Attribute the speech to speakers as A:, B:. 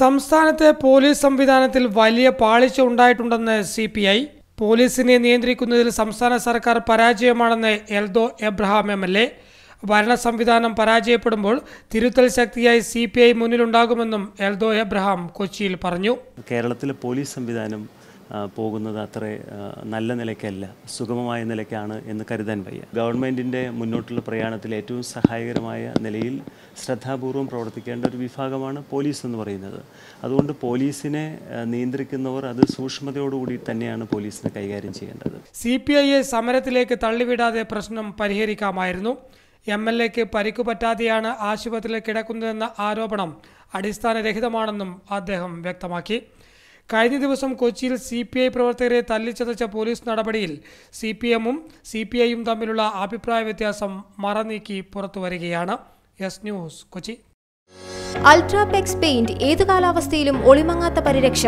A: സംസ്ഥാനത്തെ പോലീസ് സംവിധാനത്തിൽ വലിയ പാളിച്ച ഉണ്ടായിട്ടുണ്ടെന്ന് സി പി ഐ പോലീസിനെ നിയന്ത്രിക്കുന്നതിൽ സംസ്ഥാന സർക്കാർ പരാജയമാണെന്ന് Eldho Abraham M L A ഭരണ സംവിധാനം പരാജയപ്പെടുമ്പോൾ തിരുത്തൽ ശക്തിയായി സി പി ഐ മുന്നിലുണ്ടാകുമെന്നും എൽദോ എബ്രഹാം കൊച്ചിയിൽ പറഞ്ഞു
B: കേരളത്തിലെ പോലീസ് സംവിധാനം പോകുന്നത് അത്ര നല്ല നിലയ്ക്കല്ല സുഗമമായ നിലയ്ക്കാണ് എന്ന് കരുതാൻ വയ്യ ഗവൺമെൻറ്റിൻ്റെ മുന്നോട്ടുള്ള പ്രയാണത്തിൽ ഏറ്റവും സഹായകരമായ നിലയിൽ ശ്രദ്ധാപൂർവം പ്രവർത്തിക്കേണ്ട ഒരു വിഭാഗമാണ് പോലീസ് എന്ന് പറയുന്നത് അതുകൊണ്ട് പോലീസിനെ നിയന്ത്രിക്കുന്നവർ അത് സൂക്ഷ്മതയോടുകൂടി തന്നെയാണ് പോലീസിനെ കൈകാര്യം ചെയ്യേണ്ടത്
A: സി പി ഐയെ സമരത്തിലേക്ക് തള്ളിവിടാതെ പ്രശ്നം പരിഹരിക്കാമായിരുന്നു എം എൽ എക്ക് പരിക്കു പറ്റാതെയാണ് ആശുപത്രിയിൽ കിടക്കുന്നതെന്ന ആരോപണം അടിസ്ഥാനരഹിതമാണെന്നും അദ്ദേഹം വ്യക്തമാക്കി കഴിഞ്ഞ ദിവസം കൊച്ചിയിൽ സി പി ഐ പ്രവർത്തകരെ തല്ലിച്ചതച്ച പോലീസ് നടപടിയിൽ സി പി എമ്മും സി പി ഐയും തമ്മിലുള്ള അഭിപ്രായ വ്യത്യാസം മറനീക്കി വരികയാണ് S news Kochi
B: Ultrapex paint ഏത് കാലാവസ്ഥയിലും ഒളിമങ്ങാത്ത പരിരക്ഷ